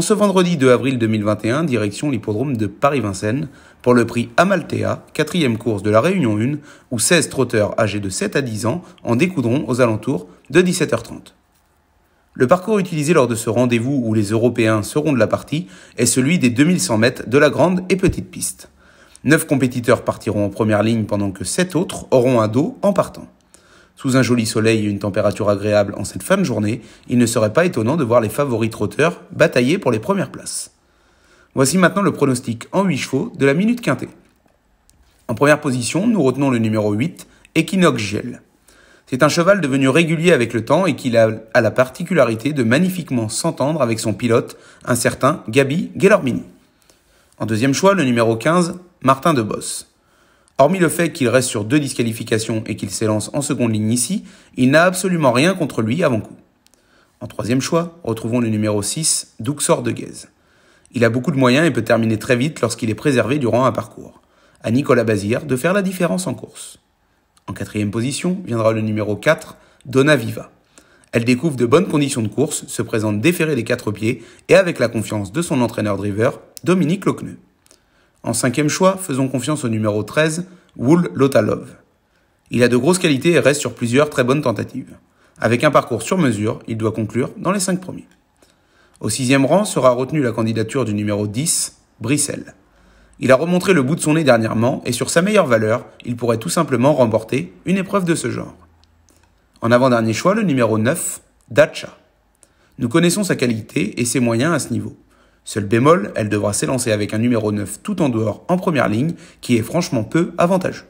En ce vendredi 2 avril 2021, direction l'hippodrome de Paris-Vincennes pour le prix Amaltea, quatrième course de la Réunion 1, où 16 trotteurs âgés de 7 à 10 ans en découdront aux alentours de 17h30. Le parcours utilisé lors de ce rendez-vous où les Européens seront de la partie est celui des 2100 mètres de la grande et petite piste. 9 compétiteurs partiront en première ligne pendant que 7 autres auront un dos en partant. Sous un joli soleil et une température agréable en cette fin de journée, il ne serait pas étonnant de voir les favoris trotteurs batailler pour les premières places. Voici maintenant le pronostic en 8 chevaux de la minute quintée. En première position, nous retenons le numéro 8, Equinox Gel. C'est un cheval devenu régulier avec le temps et qui a, la particularité de magnifiquement s'entendre avec son pilote, un certain Gabi Gellormini. En deuxième choix, le numéro 15, Martin de Bosse. Hormis le fait qu'il reste sur deux disqualifications et qu'il s'élance en seconde ligne ici, il n'a absolument rien contre lui avant coup. En troisième choix, retrouvons le numéro 6, Douxor de Guèze. Il a beaucoup de moyens et peut terminer très vite lorsqu'il est préservé durant un parcours. À Nicolas Bazir de faire la différence en course. En quatrième position viendra le numéro 4, Donna Viva. Elle découvre de bonnes conditions de course, se présente déférée des quatre pieds et avec la confiance de son entraîneur-driver, Dominique Locneux. En cinquième choix, faisons confiance au numéro 13, Wool Lotalov. Il a de grosses qualités et reste sur plusieurs très bonnes tentatives. Avec un parcours sur mesure, il doit conclure dans les cinq premiers. Au sixième rang sera retenue la candidature du numéro 10, Brissel. Il a remontré le bout de son nez dernièrement et sur sa meilleure valeur, il pourrait tout simplement remporter une épreuve de ce genre. En avant-dernier choix, le numéro 9, Dacha. Nous connaissons sa qualité et ses moyens à ce niveau. Seul bémol, elle devra s'élancer avec un numéro 9 tout en dehors en première ligne, qui est franchement peu avantageux.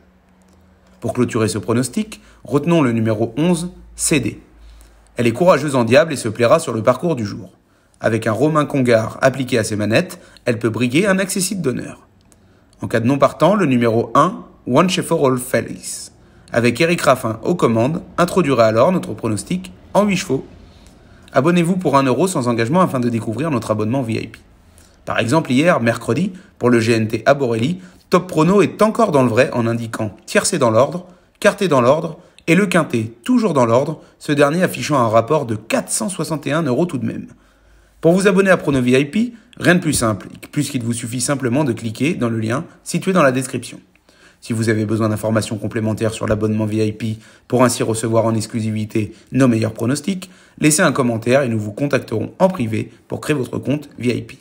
Pour clôturer ce pronostic, retenons le numéro 11, CD. Elle est courageuse en diable et se plaira sur le parcours du jour. Avec un Romain Congar appliqué à ses manettes, elle peut briguer un accessible d'honneur. En cas de non partant, le numéro 1, One for All Felix. Avec Eric Raffin aux commandes, introduira alors notre pronostic en 8 chevaux. Abonnez-vous pour 1€ sans engagement afin de découvrir notre abonnement VIP. Par exemple, hier, mercredi, pour le GNT à Borelli, Top Prono est encore dans le vrai en indiquant tiercé dans l'ordre, quarté dans l'ordre et le quintet toujours dans l'ordre, ce dernier affichant un rapport de 461 euros tout de même. Pour vous abonner à Prono VIP, rien de plus simple, puisqu'il vous suffit simplement de cliquer dans le lien situé dans la description. Si vous avez besoin d'informations complémentaires sur l'abonnement VIP pour ainsi recevoir en exclusivité nos meilleurs pronostics, laissez un commentaire et nous vous contacterons en privé pour créer votre compte VIP.